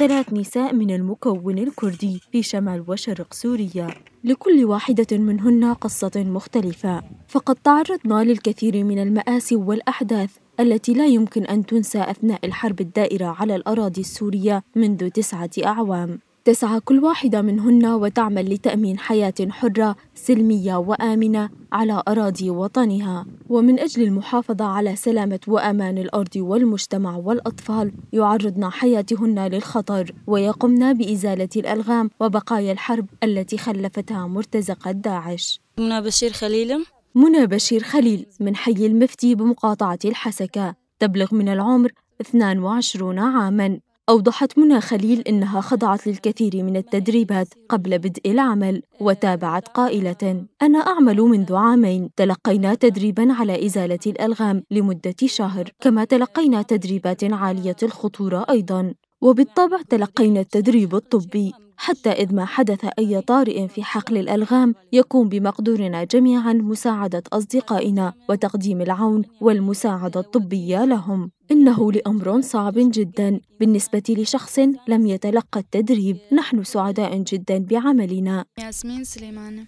ثلاث نساء من المكون الكردي في شمال وشرق سوريا لكل واحدة منهن قصة مختلفة فقد تعرضنا للكثير من المآسي والأحداث التي لا يمكن أن تنسى أثناء الحرب الدائرة على الأراضي السورية منذ تسعة أعوام تسعى كل واحدة منهن وتعمل لتأمين حياة حرة سلمية وآمنة على أراضي وطنها ومن أجل المحافظة على سلامة وأمان الأرض والمجتمع والأطفال يعرضن حياتهن للخطر ويقمن بإزالة الألغام وبقايا الحرب التي خلفتها مرتزقة داعش منى بشير خليل منى بشير خليل من حي المفتي بمقاطعة الحسكة تبلغ من العمر 22 عاماً أوضحت منى خليل إنها خضعت للكثير من التدريبات قبل بدء العمل وتابعت قائلة أنا أعمل منذ عامين تلقينا تدريبا على إزالة الألغام لمدة شهر كما تلقينا تدريبات عالية الخطورة أيضا وبالطبع تلقينا التدريب الطبي حتى إذ ما حدث أي طارئ في حقل الألغام يكون بمقدورنا جميعا مساعدة أصدقائنا وتقديم العون والمساعدة الطبية لهم إنه لأمر صعب جدا بالنسبة لشخص لم يتلقى التدريب نحن سعداء جدا بعملنا ياسمين سليمان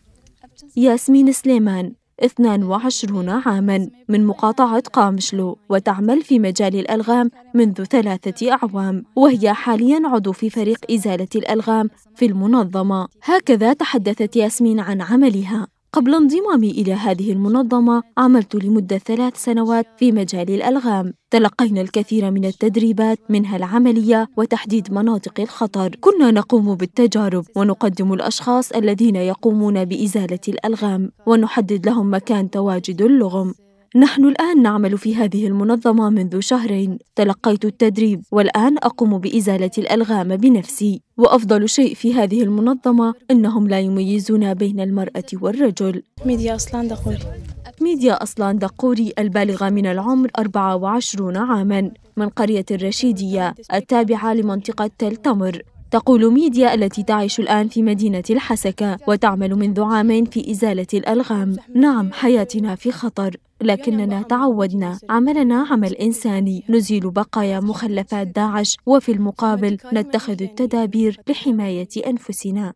ياسمين سليمان 22 عاما من مقاطعة قامشلو وتعمل في مجال الألغام منذ ثلاثة أعوام وهي حاليا عضو في فريق إزالة الألغام في المنظمة هكذا تحدثت ياسمين عن عملها قبل انضمامي إلى هذه المنظمة عملت لمدة ثلاث سنوات في مجال الألغام تلقينا الكثير من التدريبات منها العملية وتحديد مناطق الخطر كنا نقوم بالتجارب ونقدم الأشخاص الذين يقومون بإزالة الألغام ونحدد لهم مكان تواجد اللغم نحن الآن نعمل في هذه المنظمة منذ شهرين تلقيت التدريب والآن أقوم بإزالة الألغام بنفسي وأفضل شيء في هذه المنظمة أنهم لا يميزون بين المرأة والرجل ميديا أصلان دقوري ميديا أصلان دقوري البالغة من العمر 24 عاما من قرية الرشيدية التابعة لمنطقة تل تمر تقول ميديا التي تعيش الآن في مدينة الحسكة وتعمل منذ عامين في إزالة الألغام نعم حياتنا في خطر لكننا تعودنا عملنا عمل إنساني نزيل بقايا مخلفات داعش وفي المقابل نتخذ التدابير لحماية أنفسنا